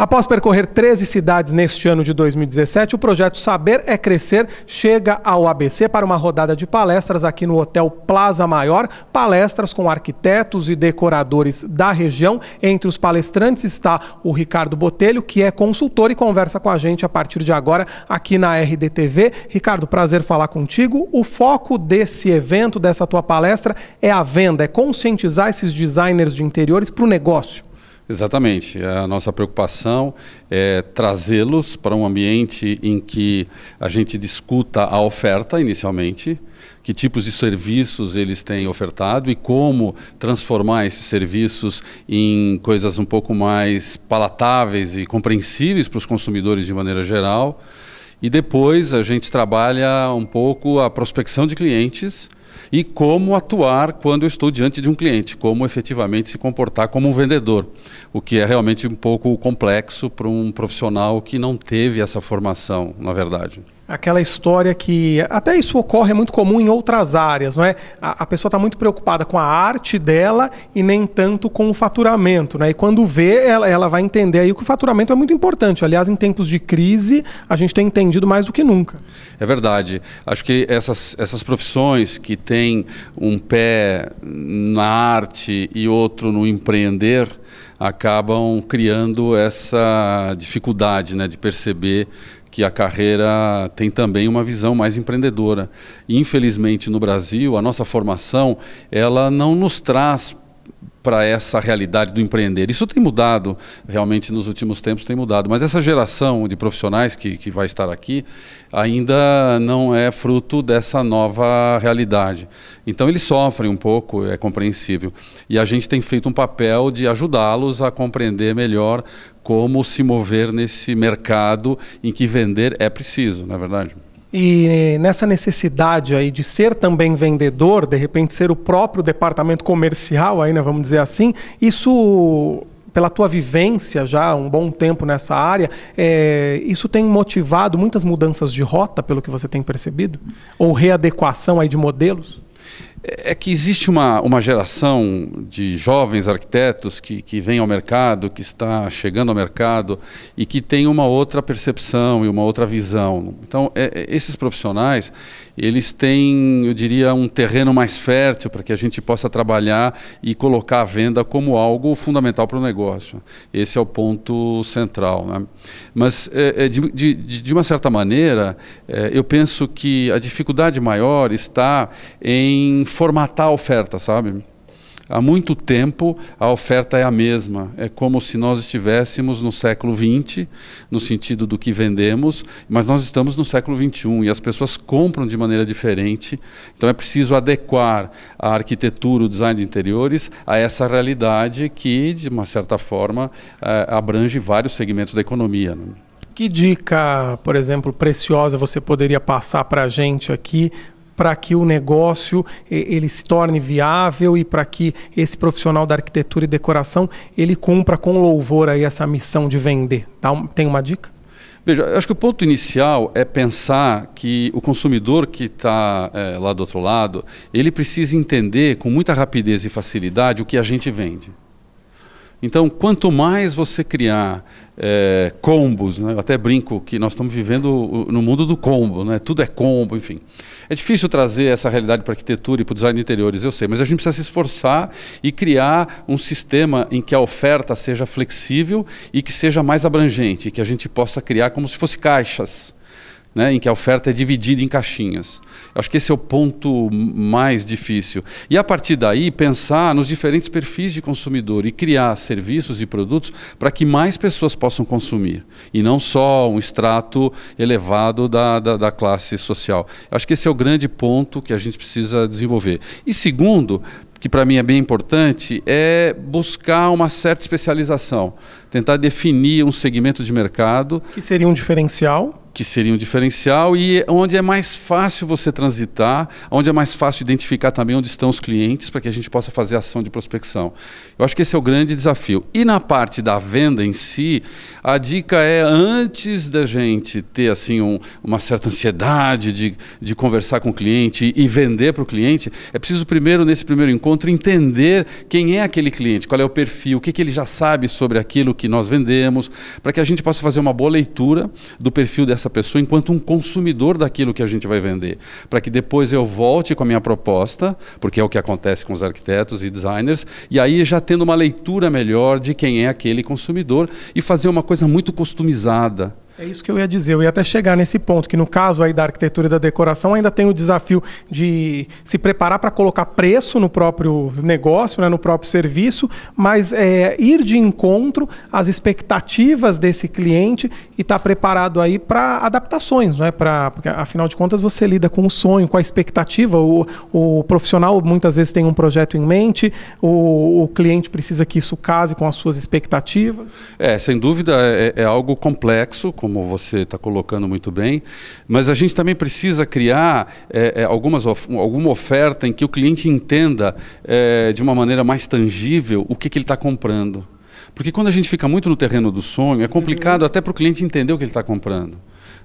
Após percorrer 13 cidades neste ano de 2017, o projeto Saber é Crescer chega ao ABC para uma rodada de palestras aqui no Hotel Plaza Maior. Palestras com arquitetos e decoradores da região. Entre os palestrantes está o Ricardo Botelho, que é consultor e conversa com a gente a partir de agora aqui na RDTV. Ricardo, prazer falar contigo. O foco desse evento, dessa tua palestra, é a venda, é conscientizar esses designers de interiores para o negócio. Exatamente. A nossa preocupação é trazê-los para um ambiente em que a gente discuta a oferta inicialmente, que tipos de serviços eles têm ofertado e como transformar esses serviços em coisas um pouco mais palatáveis e compreensíveis para os consumidores de maneira geral. E depois a gente trabalha um pouco a prospecção de clientes e como atuar quando eu estou diante de um cliente, como efetivamente se comportar como um vendedor, o que é realmente um pouco complexo para um profissional que não teve essa formação, na verdade aquela história que até isso ocorre é muito comum em outras áreas, não é? A, a pessoa está muito preocupada com a arte dela e nem tanto com o faturamento, né? E quando vê, ela, ela vai entender aí que o faturamento é muito importante. Aliás, em tempos de crise, a gente tem entendido mais do que nunca. É verdade. Acho que essas, essas profissões que têm um pé na arte e outro no empreender acabam criando essa dificuldade, né, de perceber que a carreira tem também uma visão mais empreendedora. Infelizmente, no Brasil, a nossa formação ela não nos traz para essa realidade do empreender. Isso tem mudado, realmente nos últimos tempos tem mudado, mas essa geração de profissionais que, que vai estar aqui ainda não é fruto dessa nova realidade. Então eles sofrem um pouco, é compreensível. E a gente tem feito um papel de ajudá-los a compreender melhor como se mover nesse mercado em que vender é preciso, na é verdade. E nessa necessidade aí de ser também vendedor, de repente ser o próprio departamento comercial, aí, né, vamos dizer assim, isso pela tua vivência já um bom tempo nessa área, é, isso tem motivado muitas mudanças de rota, pelo que você tem percebido? Ou readequação aí de modelos? é que existe uma, uma geração de jovens arquitetos que, que vem ao mercado, que está chegando ao mercado e que tem uma outra percepção e uma outra visão. Então, é, é, esses profissionais, eles têm, eu diria, um terreno mais fértil para que a gente possa trabalhar e colocar a venda como algo fundamental para o negócio. Esse é o ponto central. Né? Mas, é, é de, de, de uma certa maneira, é, eu penso que a dificuldade maior está em em formatar a oferta, sabe? Há muito tempo a oferta é a mesma, é como se nós estivéssemos no século XX, no sentido do que vendemos, mas nós estamos no século XXI e as pessoas compram de maneira diferente. Então é preciso adequar a arquitetura, o design de interiores a essa realidade que, de uma certa forma, eh, abrange vários segmentos da economia. Né? Que dica, por exemplo, preciosa você poderia passar para a gente aqui para que o negócio ele se torne viável e para que esse profissional da arquitetura e decoração ele cumpra com louvor aí essa missão de vender. Tá? Tem uma dica? Veja, eu acho que o ponto inicial é pensar que o consumidor que está é, lá do outro lado, ele precisa entender com muita rapidez e facilidade o que a gente vende. Então, quanto mais você criar é, combos, né? eu até brinco que nós estamos vivendo no mundo do combo, né? tudo é combo, enfim. É difícil trazer essa realidade para a arquitetura e para o design de interiores, eu sei, mas a gente precisa se esforçar e criar um sistema em que a oferta seja flexível e que seja mais abrangente, que a gente possa criar como se fosse caixas né, em que a oferta é dividida em caixinhas. Eu acho que esse é o ponto mais difícil. E a partir daí, pensar nos diferentes perfis de consumidor e criar serviços e produtos para que mais pessoas possam consumir, e não só um extrato elevado da, da, da classe social. Eu acho que esse é o grande ponto que a gente precisa desenvolver. E segundo, que para mim é bem importante, é buscar uma certa especialização, tentar definir um segmento de mercado. Que seria um diferencial? que seria um diferencial e onde é mais fácil você transitar, onde é mais fácil identificar também onde estão os clientes para que a gente possa fazer ação de prospecção. Eu acho que esse é o grande desafio. E na parte da venda em si, a dica é antes da gente ter assim um, uma certa ansiedade de, de conversar com o cliente e vender para o cliente, é preciso primeiro nesse primeiro encontro entender quem é aquele cliente, qual é o perfil, o que, que ele já sabe sobre aquilo que nós vendemos, para que a gente possa fazer uma boa leitura do perfil dessa essa pessoa enquanto um consumidor daquilo que a gente vai vender, para que depois eu volte com a minha proposta, porque é o que acontece com os arquitetos e designers, e aí já tendo uma leitura melhor de quem é aquele consumidor e fazer uma coisa muito customizada. É isso que eu ia dizer, eu ia até chegar nesse ponto, que no caso aí da arquitetura e da decoração ainda tem o desafio de se preparar para colocar preço no próprio negócio, né, no próprio serviço, mas é, ir de encontro às expectativas desse cliente e estar tá preparado aí para adaptações, não é? Pra, porque afinal de contas você lida com o sonho, com a expectativa. O, o profissional muitas vezes tem um projeto em mente, o, o cliente precisa que isso case com as suas expectativas. É, sem dúvida é, é, é algo complexo, como você está colocando muito bem, mas a gente também precisa criar é, é algumas, alguma oferta em que o cliente entenda é, de uma maneira mais tangível o que, que ele está comprando. Porque quando a gente fica muito no terreno do sonho, é complicado uhum. até para o cliente entender o que ele está comprando.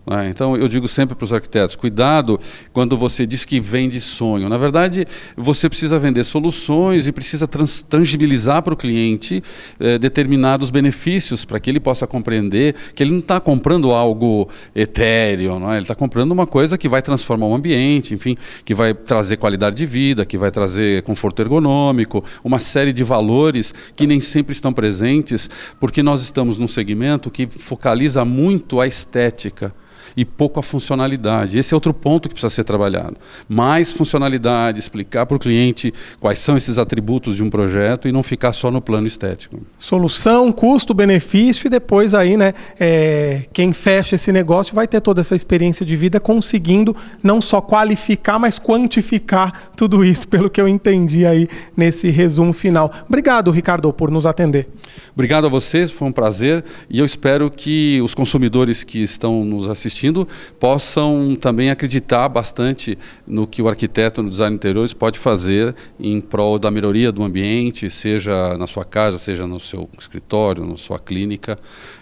Né? Então eu digo sempre para os arquitetos: cuidado quando você diz que vende sonho. Na verdade, você precisa vender soluções e precisa tangibilizar para o cliente eh, determinados benefícios para que ele possa compreender que ele não está comprando algo etéreo, né? ele está comprando uma coisa que vai transformar o ambiente, enfim, que vai trazer qualidade de vida, que vai trazer conforto ergonômico, uma série de valores que nem sempre estão presentes, porque nós estamos num segmento que focaliza muito a estética e pouco a funcionalidade. Esse é outro ponto que precisa ser trabalhado. Mais funcionalidade, explicar para o cliente quais são esses atributos de um projeto e não ficar só no plano estético. Solução, custo, benefício e depois aí, né, é, quem fecha esse negócio vai ter toda essa experiência de vida conseguindo não só qualificar, mas quantificar tudo isso, pelo que eu entendi aí nesse resumo final. Obrigado, Ricardo, por nos atender. Obrigado a vocês, foi um prazer e eu espero que os consumidores que estão nos assistindo assistindo possam também acreditar bastante no que o arquiteto no design de interiores pode fazer em prol da melhoria do ambiente, seja na sua casa, seja no seu escritório, na sua clínica.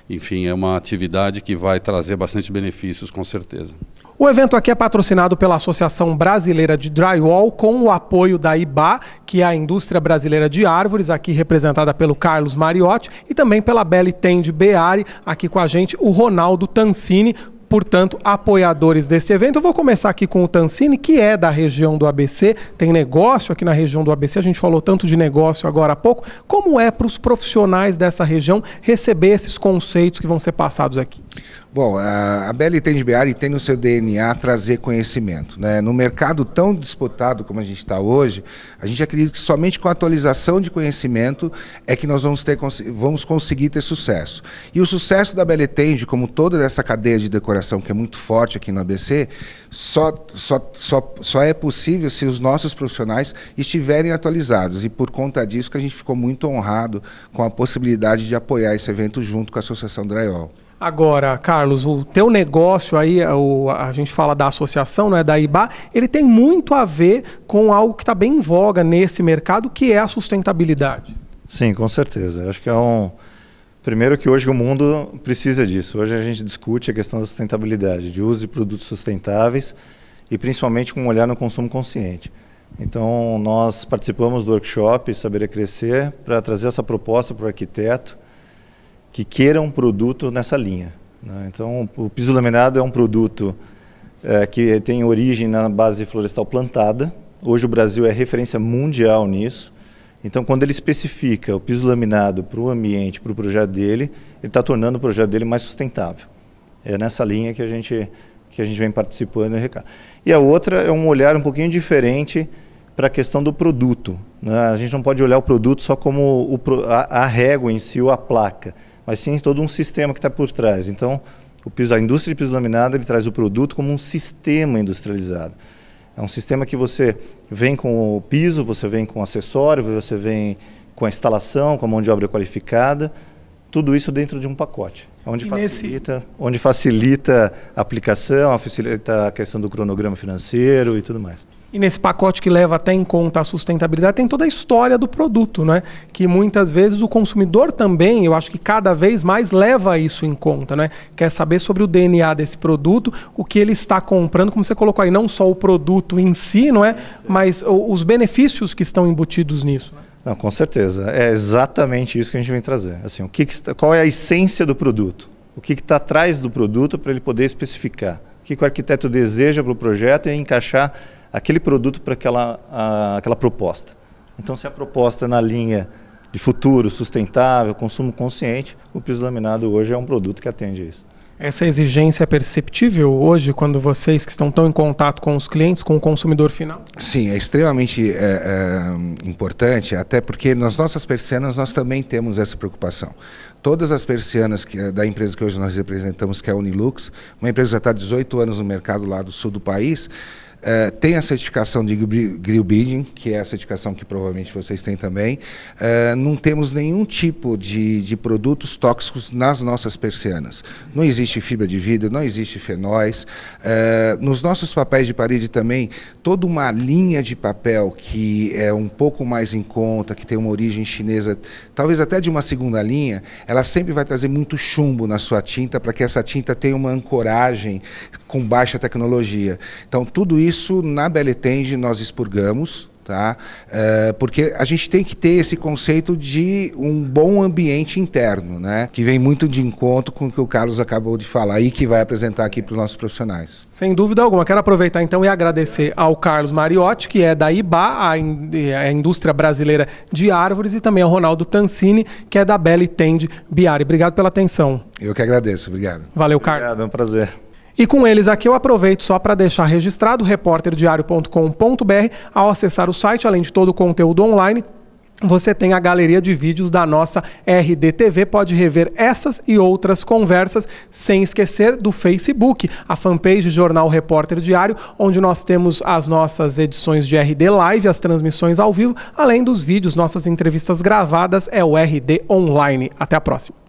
Enfim, é uma atividade que vai trazer bastante benefícios, com certeza. O evento aqui é patrocinado pela Associação Brasileira de Drywall, com o apoio da IBA, que é a indústria brasileira de árvores, aqui representada pelo Carlos Mariotti, e também pela Belle Tende Beari, aqui com a gente, o Ronaldo Tancini, portanto, apoiadores desse evento. Eu vou começar aqui com o Tancini, que é da região do ABC, tem negócio aqui na região do ABC, a gente falou tanto de negócio agora há pouco. Como é para os profissionais dessa região receber esses conceitos que vão ser passados aqui? Bom, a BLT de Biari tem no seu DNA trazer conhecimento. Né? No mercado tão disputado como a gente está hoje, a gente acredita que somente com a atualização de conhecimento é que nós vamos, ter, vamos conseguir ter sucesso. E o sucesso da BLT, como toda essa cadeia de decoração que é muito forte aqui no ABC, só, só, só, só é possível se os nossos profissionais estiverem atualizados. E por conta disso que a gente ficou muito honrado com a possibilidade de apoiar esse evento junto com a Associação Draiol. Agora, Carlos, o teu negócio aí, é o, a gente fala da associação, não é da IBA, ele tem muito a ver com algo que está bem em voga nesse mercado, que é a sustentabilidade. Sim, com certeza. acho que é um primeiro que hoje o mundo precisa disso. Hoje a gente discute a questão da sustentabilidade, de uso de produtos sustentáveis e principalmente com um olhar no consumo consciente. Então, nós participamos do workshop Saber é Crescer para trazer essa proposta para o arquiteto que queiram um produto nessa linha. Né? Então, o piso laminado é um produto é, que tem origem na base florestal plantada. Hoje o Brasil é referência mundial nisso. Então, quando ele especifica o piso laminado para o ambiente, para o projeto dele, ele está tornando o projeto dele mais sustentável. É nessa linha que a gente que a gente vem participando e a outra é um olhar um pouquinho diferente para a questão do produto. Né? A gente não pode olhar o produto só como o, a, a régua em si ou a placa mas sim todo um sistema que está por trás. Então, o piso, a indústria de piso laminado ele traz o produto como um sistema industrializado. É um sistema que você vem com o piso, você vem com o acessório, você vem com a instalação, com a mão de obra qualificada, tudo isso dentro de um pacote, onde facilita, nesse... onde facilita a aplicação, facilita a questão do cronograma financeiro e tudo mais. E nesse pacote que leva até em conta a sustentabilidade, tem toda a história do produto, né? Que muitas vezes o consumidor também, eu acho que cada vez mais leva isso em conta, né? Quer saber sobre o DNA desse produto, o que ele está comprando, como você colocou aí, não só o produto em si, não é? Mas os benefícios que estão embutidos nisso. Né? Não, com certeza. É exatamente isso que a gente vem trazer. Assim, o que, que qual é a essência do produto? O que está atrás do produto para ele poder especificar? O que, que o arquiteto deseja para o projeto e encaixar aquele produto para aquela, aquela proposta. Então, se a proposta é na linha de futuro, sustentável, consumo consciente, o piso laminado hoje é um produto que atende isso. Essa exigência é perceptível hoje quando vocês que estão tão em contato com os clientes, com o consumidor final? Sim, é extremamente é, é, importante, até porque nas nossas persianas nós também temos essa preocupação. Todas as persianas que, eh, da empresa que hoje nós representamos, que é a Unilux, uma empresa que já está há 18 anos no mercado lá do sul do país, é, tem a certificação de grill building, que é a certificação que provavelmente vocês têm também. É, não temos nenhum tipo de, de produtos tóxicos nas nossas persianas. Não existe fibra de vidro, não existe fenóis. É, nos nossos papéis de parede também, toda uma linha de papel que é um pouco mais em conta, que tem uma origem chinesa, talvez até de uma segunda linha, ela sempre vai trazer muito chumbo na sua tinta para que essa tinta tenha uma ancoragem com baixa tecnologia. Então, tudo isso isso na Belitenge nós expurgamos, tá? É, porque a gente tem que ter esse conceito de um bom ambiente interno, né? Que vem muito de encontro com o que o Carlos acabou de falar e que vai apresentar aqui para os nossos profissionais. Sem dúvida alguma. Quero aproveitar então e agradecer ao Carlos Mariotti, que é da IBA, a, in a indústria brasileira de árvores, e também ao Ronaldo Tancini, que é da Bela Biari. Obrigado pela atenção. Eu que agradeço. Obrigado. Valeu, Carlos. Obrigado, é um prazer. E com eles aqui eu aproveito só para deixar registrado repórterdiário.com.br ao acessar o site, além de todo o conteúdo online. Você tem a galeria de vídeos da nossa RDTV, pode rever essas e outras conversas, sem esquecer do Facebook, a fanpage Jornal Repórter Diário, onde nós temos as nossas edições de RD Live, as transmissões ao vivo, além dos vídeos, nossas entrevistas gravadas, é o RD Online. Até a próxima.